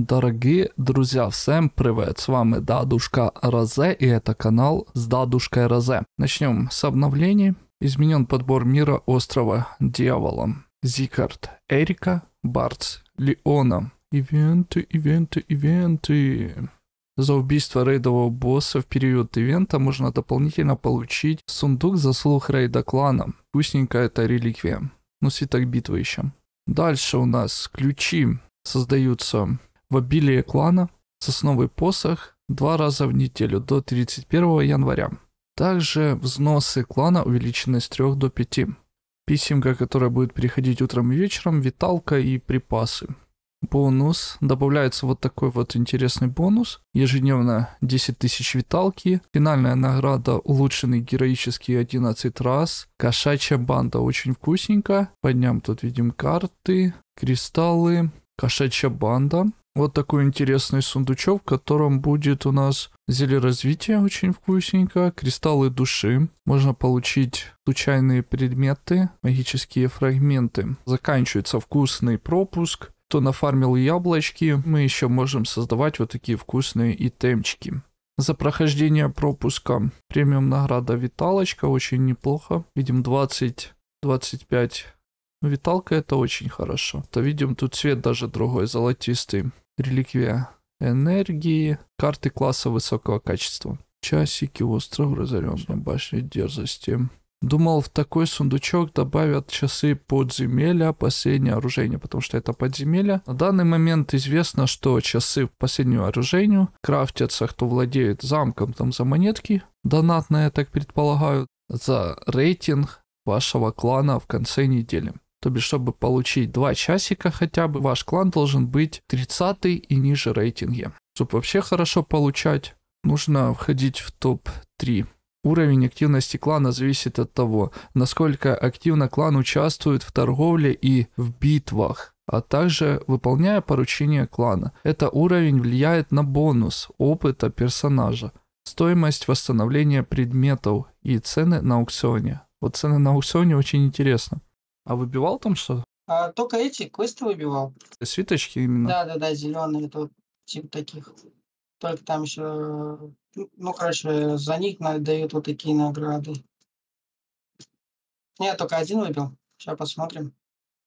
Дорогие друзья, всем привет! С вами Дадушка Розе и это канал с Дадушкой Розе. Начнем с обновлений. Изменен подбор мира острова Дьяволом. Зикард, Эрика, Барц, Леона. Ивенты, ивенты, ивенты. За убийство рейдового босса в период ивента можно дополнительно получить сундук заслуг рейда клана. Вкусненькая это реликвия. Ну, свиток битвы еще. Дальше у нас ключи создаются в обилие клана, сосновый посох два раза в неделю до 31 января. Также взносы клана увеличены с 3 до 5. Писемка, которая будет приходить утром и вечером, виталка и припасы. Бонус. Добавляется вот такой вот интересный бонус. Ежедневно 10 тысяч виталки. Финальная награда улучшенный героический 11 раз. Кошачья банда очень вкусненько. По дням тут видим карты, кристаллы. Кошачья банда вот такой интересный сундучок, в котором будет у нас зелье развития очень вкусненько, кристаллы души. Можно получить случайные предметы, магические фрагменты. Заканчивается вкусный пропуск. Кто нафармил яблочки, мы еще можем создавать вот такие вкусные итемчики. За прохождение пропуска премиум награда Виталочка очень неплохо. Видим 20-25 Виталка это очень хорошо. То видим тут цвет даже другой, золотистый. Реликвия энергии, карты класса высокого качества. Часики, остров, разоренной башни дерзости. Думал, в такой сундучок добавят часы подземелья, последнее оружие, потому что это подземелье. На данный момент известно, что часы в последнюю оружению крафтятся, кто владеет замком, там за монетки. донатные я так предполагаю, за рейтинг вашего клана в конце недели. То бишь, чтобы получить 2 часика хотя бы, ваш клан должен быть 30 и ниже рейтинге. Чтобы вообще хорошо получать, нужно входить в топ-3. Уровень активности клана зависит от того, насколько активно клан участвует в торговле и в битвах, а также выполняя поручения клана. Это уровень влияет на бонус опыта персонажа, стоимость восстановления предметов и цены на аукционе. Вот цены на аукционе очень интересно. А выбивал там что? А, только эти квесты выбивал. Свиточки именно? Да, да, да, зеленые, это вот типа таких. Только там еще, э, ну, короче, за них дают вот такие награды. Нет, только один выбил. Сейчас посмотрим.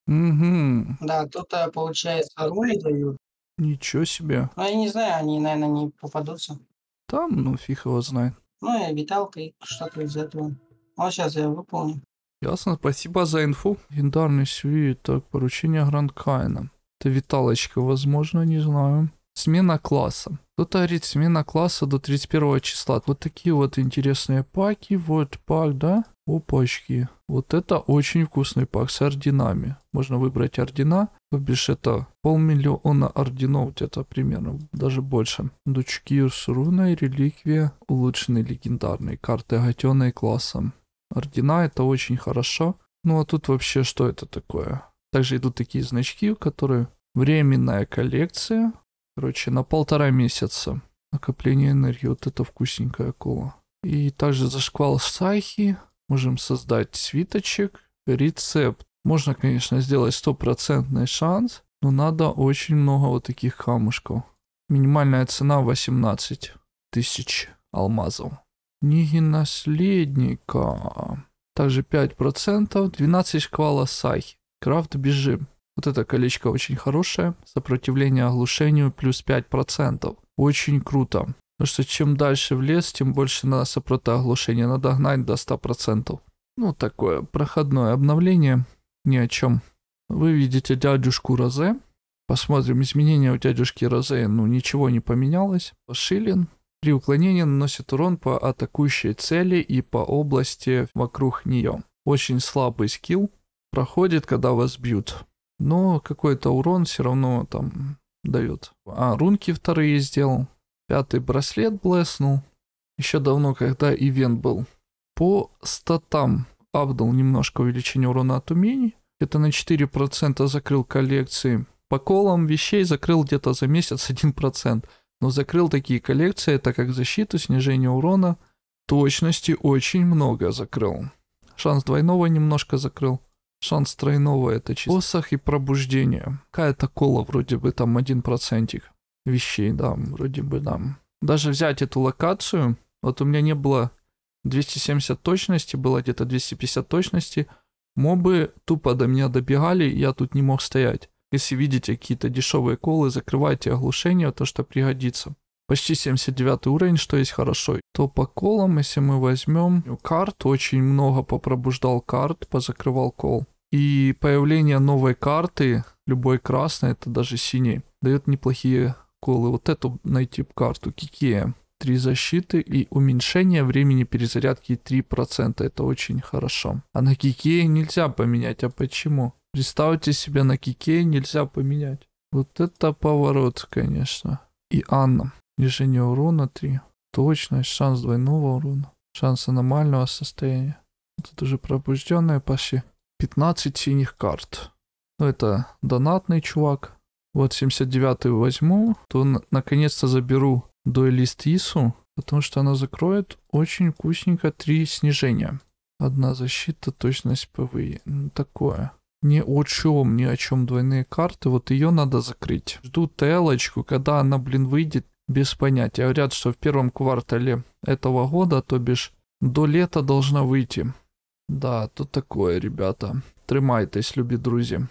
Угу. Да, тут, э, получается, рули дают. Ничего себе. Ну, я не знаю, они, наверное, не попадутся. Там, ну, фиг его знает. Ну, и виталка, и что-то из этого. Вот сейчас я выполню. Ясно, спасибо за инфу. Легендарный Сюи, так, поручение Гранд Кайна. Это Виталочка, возможно, не знаю. Смена класса. Кто-то говорит, смена класса до 31 числа. Вот такие вот интересные паки. Вот пак, да? Опачки. Вот это очень вкусный пак с орденами. Можно выбрать ордена. То бишь это полмиллиона орденов где-то примерно. Даже больше. Дучки с руной, реликвия, улучшенный легендарный. Карты, гатеные классом. Ордена это очень хорошо. Ну а тут вообще что это такое? Также идут такие значки, которые временная коллекция. Короче, на полтора месяца. Накопление энергии. Вот это вкусненькая кола. И также зашквал шквал сайхи можем создать свиточек. Рецепт. Можно, конечно, сделать стопроцентный шанс, но надо очень много вот таких камушков. Минимальная цена 18 тысяч алмазов. Книги наследника. Также 5%, 12 шквала Сахи. Крафт бежим. Вот это колечко очень хорошее. Сопротивление оглушению плюс 5%. Очень круто. Потому что чем дальше в лес, тем больше на сопротивление оглушения. Надо гнать до 100%. Ну, такое проходное обновление. Ни о чем. Вы видите дядюшку Розе. Посмотрим изменения у дядюшки Розе. Ну, ничего не поменялось. Шилин при уклонении наносит урон по атакующей цели и по области вокруг нее. Очень слабый скилл. Проходит, когда вас бьют. Но какой-то урон все равно там дает. А рунки вторые сделал. Пятый браслет блеснул. Еще давно, когда ивент был. По статам апдал немножко увеличение урона от умений. Это на 4% закрыл коллекции. По колам вещей закрыл где-то за месяц 1% но закрыл такие коллекции, так как защиту, снижение урона, точности очень много закрыл. Шанс двойного немножко закрыл. Шанс тройного это чисто. Посох и пробуждение. Какая-то кола вроде бы там один процентик вещей, да, вроде бы да. Даже взять эту локацию, вот у меня не было 270 точности, было где-то 250 точности, мобы тупо до меня добегали, я тут не мог стоять. Если видите какие-то дешевые колы, закрывайте оглушение, то что пригодится. Почти 79 уровень, что есть хорошо. То по колам, если мы возьмем карт, очень много попробуждал карт, позакрывал кол. И появление новой карты, любой красной, это даже синей, дает неплохие колы. Вот эту найти карту Кикея. три защиты и уменьшение времени перезарядки 3%. Это очень хорошо. А на Кикее нельзя поменять. А почему? Представьте себе, на кике нельзя поменять. Вот это поворот, конечно. И Анна. Снижение урона 3. Точность, шанс двойного урона. Шанс аномального состояния. Тут уже пробужденные почти. 15 синих карт. Ну это донатный чувак. Вот 79 возьму, то наконец-то заберу дуэлист Ису, потому что она закроет очень вкусненько три снижения. Одна защита, точность ПВИ. Ну, такое ни о чем, ни о чем двойные карты, вот ее надо закрыть. Жду телочку, когда она, блин, выйдет, без понятия. Говорят, что в первом квартале этого года, то бишь до лета должна выйти. Да, тут такое, ребята. Тримайтесь, люби друзі.